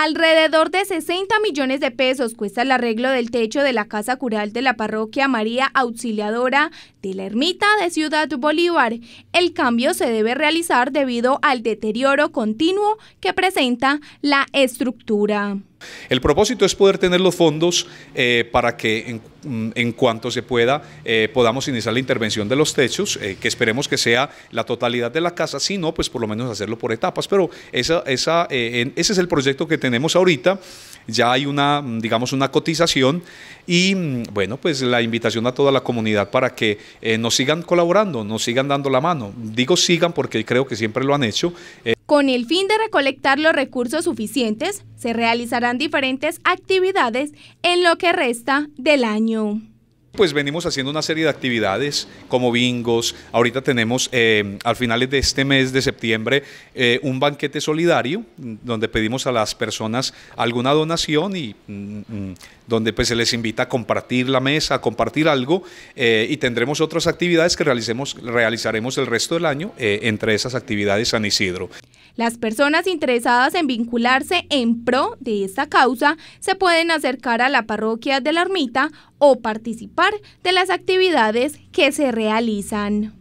Alrededor de 60 millones de pesos cuesta el arreglo del techo de la Casa Cural de la Parroquia María Auxiliadora de la Ermita de Ciudad Bolívar. El cambio se debe realizar debido al deterioro continuo que presenta la estructura. El propósito es poder tener los fondos eh, para que mm, en, cuanto se pueda eh, podamos iniciar la intervención de los techos, eh, que esperemos que sea la totalidad de la casa, si no, pues por lo menos hacerlo por etapas, pero esa, ese es el proyecto que tenemos ahorita. Ya hay una, mm, digamos, una cotización y mm, bueno, pues la invitación a toda la comunidad para que nos sigan colaborando, nos sigan dando la mano. Digo sigan porque creo que siempre lo han hecho. Con el fin de recolectar los recursos suficientes, se realizarán diferentes actividades en lo que resta del año pues venimos haciendo una serie de actividades como bingos. Ahorita tenemos eh, al finales de este mes de septiembre eh, un banquete solidario donde pedimos a las personas alguna donación y mm, mm, donde pues se les invita a compartir la mesa, a compartir algo eh, y tendremos otras actividades que realicemos, realizaremos el resto del año entre esas actividades San Isidro. Las personas interesadas en vincularse en pro de esta causa se pueden acercar a la parroquia de la ermita o participar de las actividades que se realizan.